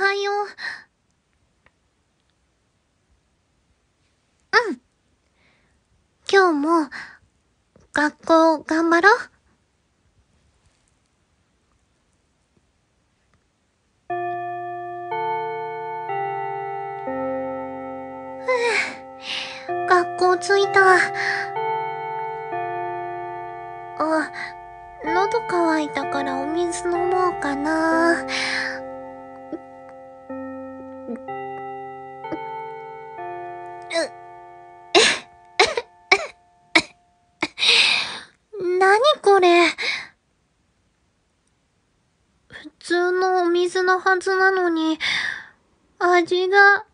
はよう。うん。今日も、学校頑張ろう。学校着いた。あ、喉乾いたからお水飲もうかな。のはずなのに、味が、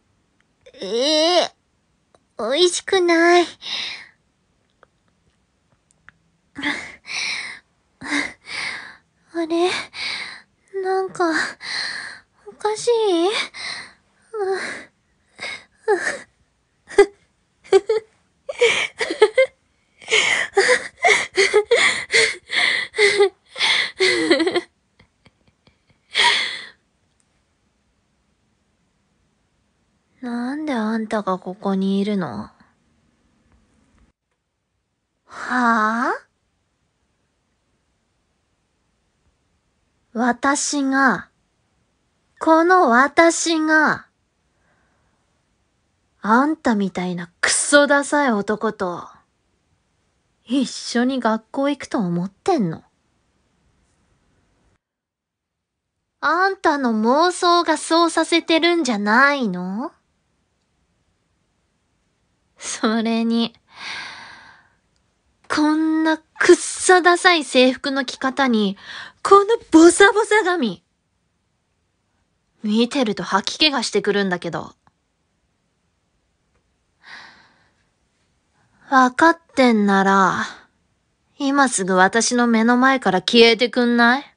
ええー、美味しくない。あれなんか、おかしいがここにいるのはぁ、あ、私が、この私が、あんたみたいなクソダサい男と、一緒に学校行くと思ってんのあんたの妄想がそうさせてるんじゃないのそれに、こんなくっそダサい制服の着方に、このボサボサ髪。見てると吐き気がしてくるんだけど。わかってんなら、今すぐ私の目の前から消えてくんない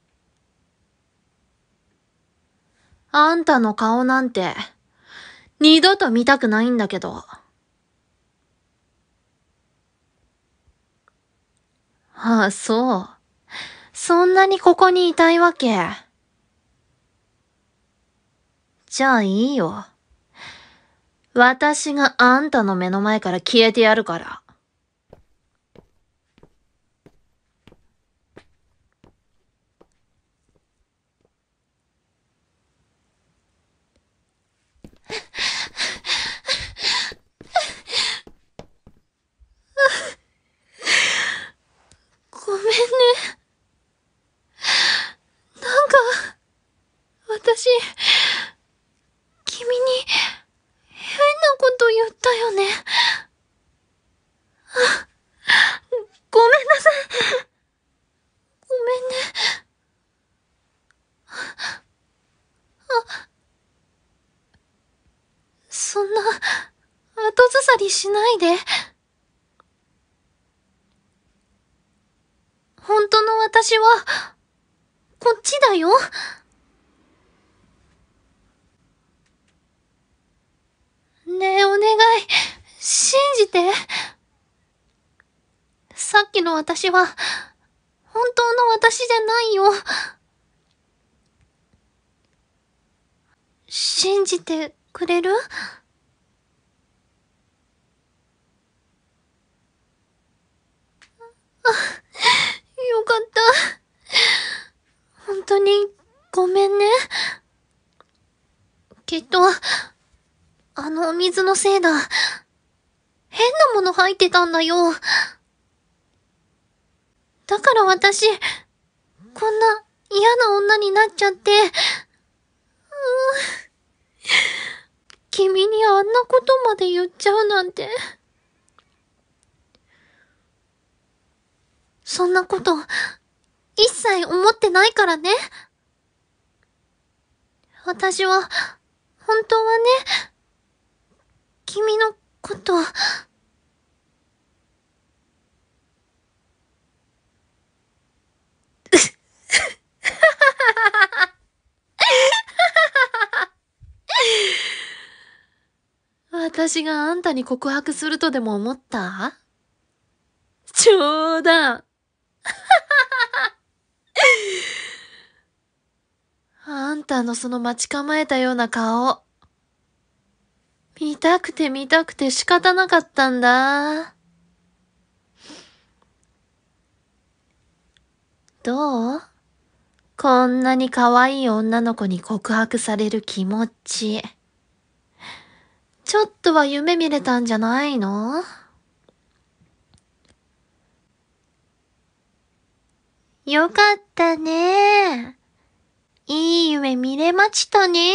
あんたの顔なんて、二度と見たくないんだけど。ああ、そう。そんなにここにいたいわけ。じゃあいいよ。私があんたの目の前から消えてやるから。そんな、後ずさりしないで。本当の私は、こっちだよ。ねえ、お願い、信じて。さっきの私は、本当の私じゃないよ。信じてくれるった。本当に、ごめんね。きっと、あのお水のせいだ。変なもの入ってたんだよ。だから私、こんな嫌な女になっちゃって、う君にあんなことまで言っちゃうなんて。そんなこと、一切思ってないからね。私は、本当はね、君のこと、私があんたに告白するとでも思った冗談。んたのその待ち構えたような顔。見たくて見たくて仕方なかったんだ。どうこんなに可愛い女の子に告白される気持ち。ちょっとは夢見れたんじゃないのよかったねいい夢見れましたね。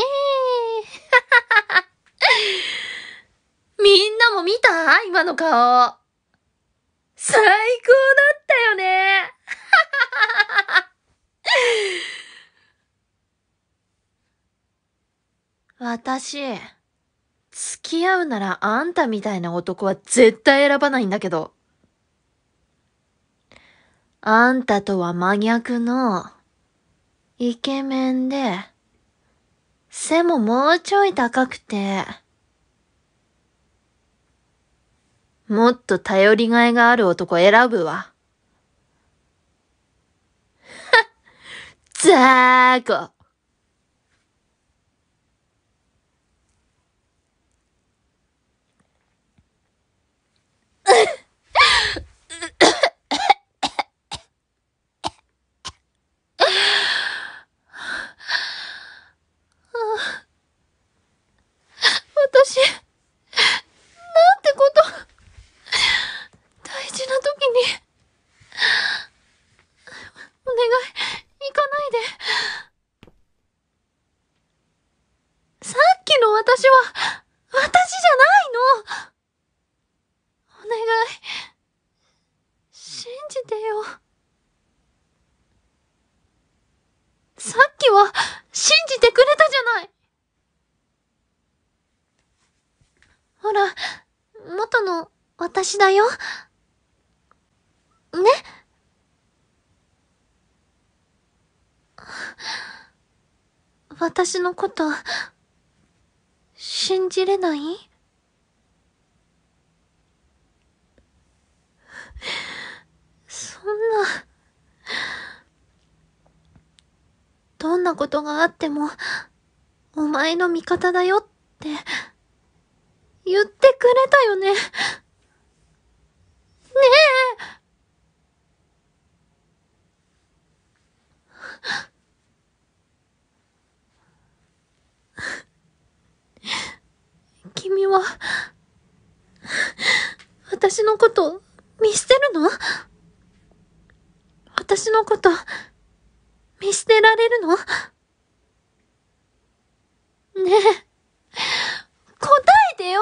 みんなも見た今の顔。最高だったよね。私、付き合うならあんたみたいな男は絶対選ばないんだけど。あんたとは真逆のイケメンで、背ももうちょい高くて、もっと頼りがいがある男選ぶわ。ザーコだよ。ね私のこと、信じれないそんな、どんなことがあっても、お前の味方だよって、言ってくれたよね。ねえ君は、私のこと、見捨てるの私のこと、見捨てられるのねえ、答えてよ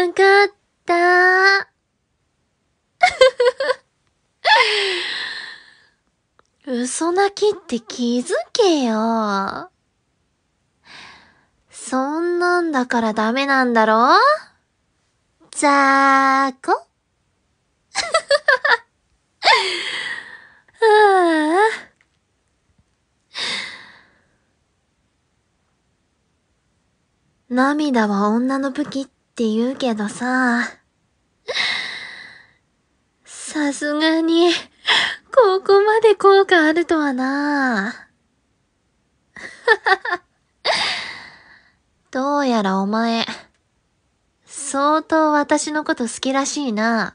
かんかった。嘘泣きって気づけよ。そんなんだからダメなんだろザーこ 涙は女の武器ってって言うけどさ。さすがに、ここまで効果あるとはな。どうやらお前、相当私のこと好きらしいな。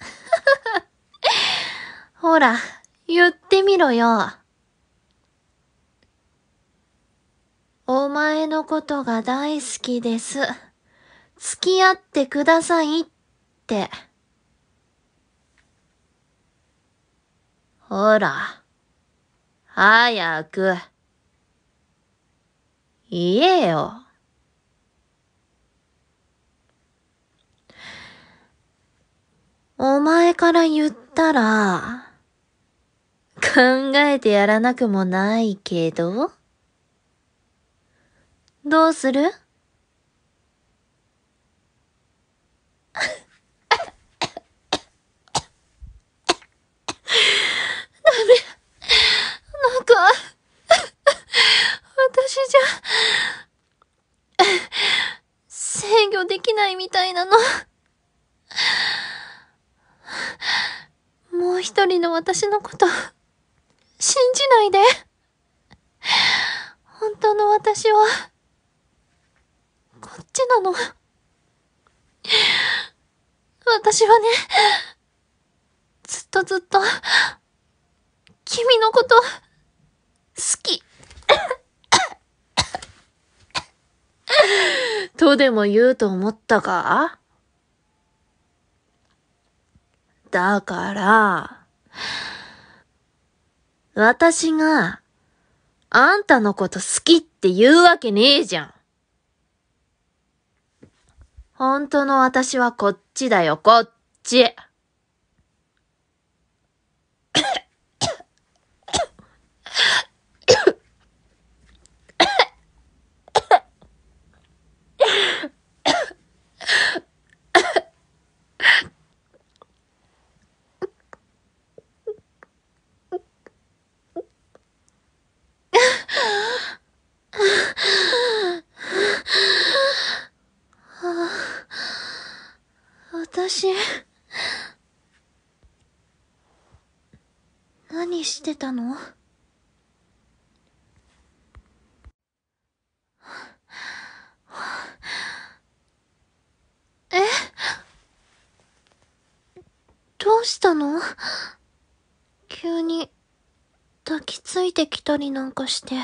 ほら、言ってみろよ。お前のことが大好きです。付き合ってくださいって。ほら、早く、言えよ。お前から言ったら、考えてやらなくもないけどどうするなんか、私じゃ、制御できないみたいなの。もう一人の私のこと、信じないで。本当の私は、なの。私はね、ずっとずっと、君のこと、好き。とでも言うと思ったかだから、私が、あんたのこと好きって言うわけねえじゃん。本当の私はこっちだよ、こっち。たのえどうしたの急に抱きついてきたりなんかして。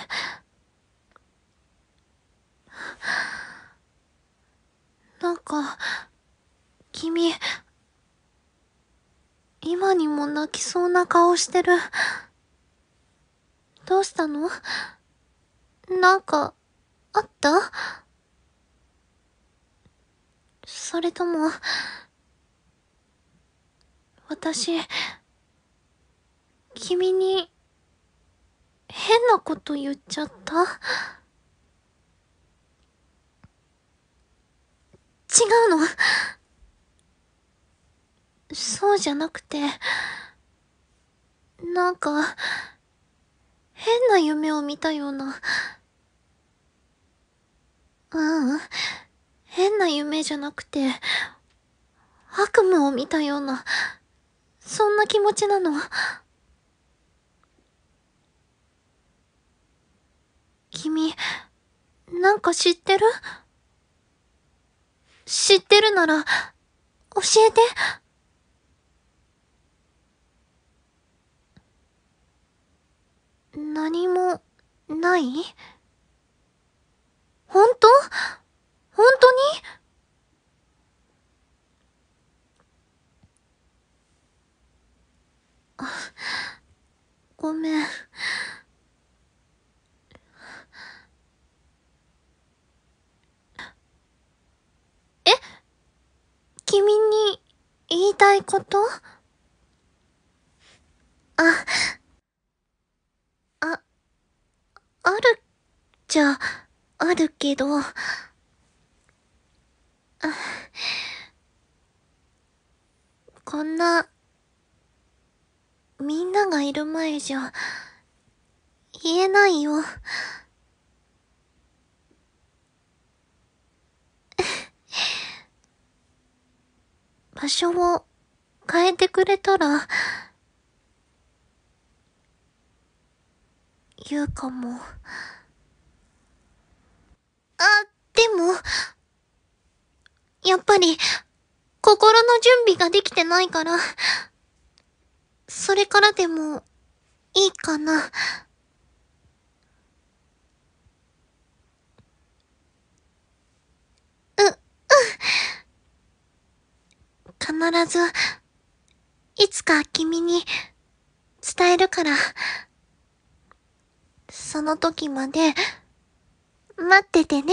なんか、君、今にも泣きそうな顔してる。どうしたのなんか、あったそれとも、私、君に、変なこと言っちゃった違うのそうじゃなくて、なんか、変な夢を見たような。うん、変な夢じゃなくて、悪夢を見たような、そんな気持ちなの。君、なんか知ってる知ってるなら、教えて。何も、ない本当本当にごめん。え君に言いたいことちゃあるけど。こんな、みんながいる前じゃ、言えないよ。場所を変えてくれたら、言うかも。あ、でも、やっぱり、心の準備ができてないから、それからでも、いいかな。う、うん。必ず、いつか君に、伝えるから、その時まで、待っててね。